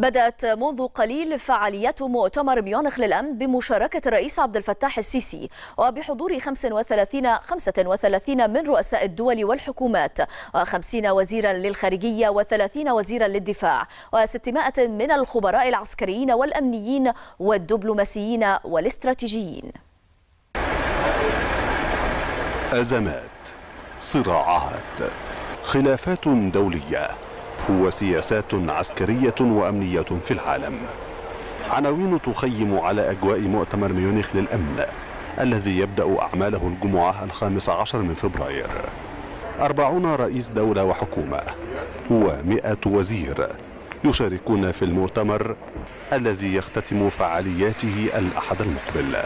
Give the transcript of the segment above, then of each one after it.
بدأت منذ قليل فعاليات مؤتمر ميونخ للأمن بمشاركة الرئيس عبد الفتاح السيسي وبحضور 35 35 من رؤساء الدول والحكومات و50 وزيرا للخارجية و30 وزيرا للدفاع و600 من الخبراء العسكريين والأمنيين والدبلوماسيين والاستراتيجيين أزمات صراعات خلافات دولية وسياسات عسكرية وأمنية في العالم عناوين تخيم على أجواء مؤتمر ميونخ للأمن الذي يبدأ أعماله الجمعة الخامس عشر من فبراير أربعون رئيس دولة وحكومة ومئة وزير يشاركون في المؤتمر الذي يختتم فعالياته الأحد المقبل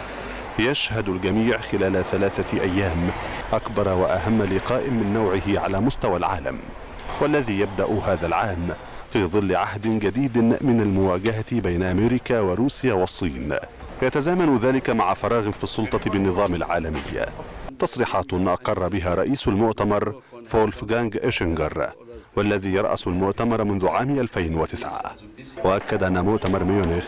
يشهد الجميع خلال ثلاثة أيام أكبر وأهم لقاء من نوعه على مستوى العالم والذي يبدأ هذا العام في ظل عهد جديد من المواجهة بين أمريكا وروسيا والصين يتزامن ذلك مع فراغ في السلطة بالنظام العالمي تصريحات أقر بها رئيس المؤتمر جانج إشنجر والذي يرأس المؤتمر منذ عام 2009 وأكد أن مؤتمر ميونخ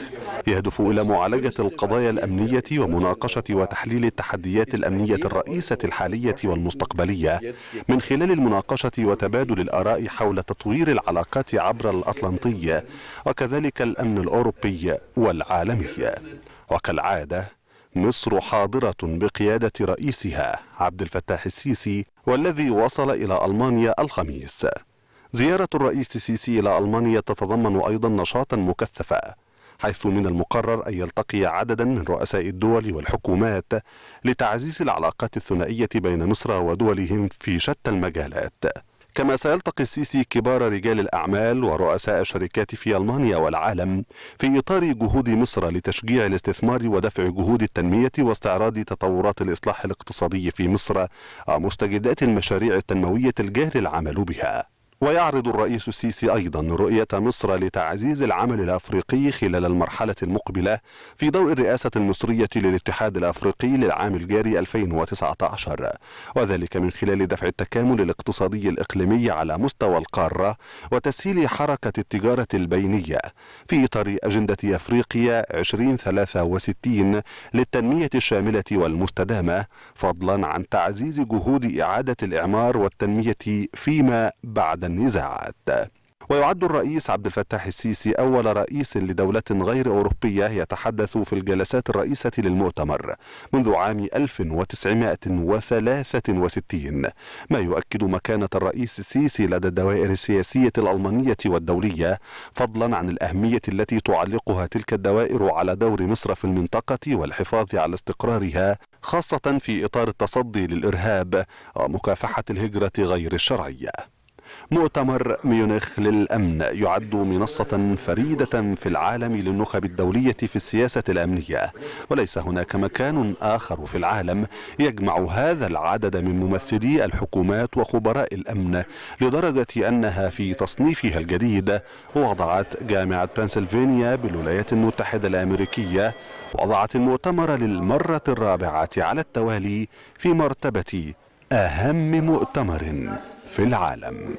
يهدف إلى معالجة القضايا الأمنية ومناقشة وتحليل التحديات الأمنية الرئيسة الحالية والمستقبلية من خلال المناقشة وتبادل الآراء حول تطوير العلاقات عبر الأطلنطية وكذلك الأمن الأوروبي والعالمي وكالعادة مصر حاضرة بقيادة رئيسها عبد الفتاح السيسي والذي وصل إلى ألمانيا الخميس زيارة الرئيس السيسي إلى ألمانيا تتضمن أيضا نشاطا مكثفا حيث من المقرر أن يلتقي عددا من رؤساء الدول والحكومات لتعزيز العلاقات الثنائية بين مصر ودولهم في شتى المجالات كما سيلتقي السيسي كبار رجال الأعمال ورؤساء الشركات في ألمانيا والعالم في إطار جهود مصر لتشجيع الاستثمار ودفع جهود التنمية واستعراض تطورات الإصلاح الاقتصادي في مصر ومستجدات المشاريع التنموية الجاري العمل بها ويعرض الرئيس السيسي أيضا رؤية مصر لتعزيز العمل الأفريقي خلال المرحلة المقبلة في ضوء الرئاسة المصرية للاتحاد الأفريقي للعام الجاري 2019 وذلك من خلال دفع التكامل الاقتصادي الإقليمي على مستوى القارة وتسهيل حركة التجارة البينية في إطار أجندة أفريقيا 2063 للتنمية الشاملة والمستدامة فضلا عن تعزيز جهود إعادة الإعمار والتنمية فيما بعد النزاعات ويعد الرئيس عبد الفتاح السيسي أول رئيس لدولة غير أوروبية يتحدث في الجلسات الرئيسة للمؤتمر منذ عام 1963 ما يؤكد مكانة الرئيس السيسي لدى الدوائر السياسية الألمانية والدولية فضلا عن الأهمية التي تعلقها تلك الدوائر على دور مصر في المنطقة والحفاظ على استقرارها خاصة في إطار التصدي للإرهاب ومكافحة الهجرة غير الشرعية مؤتمر ميونخ للأمن يعد منصة فريدة في العالم للنخب الدولية في السياسة الأمنية وليس هناك مكان آخر في العالم يجمع هذا العدد من ممثلي الحكومات وخبراء الأمن لدرجة أنها في تصنيفها الجديد وضعت جامعة بنسلفانيا بالولايات المتحدة الأمريكية وضعت المؤتمر للمرة الرابعة على التوالي في مرتبة أهم مؤتمر في العالم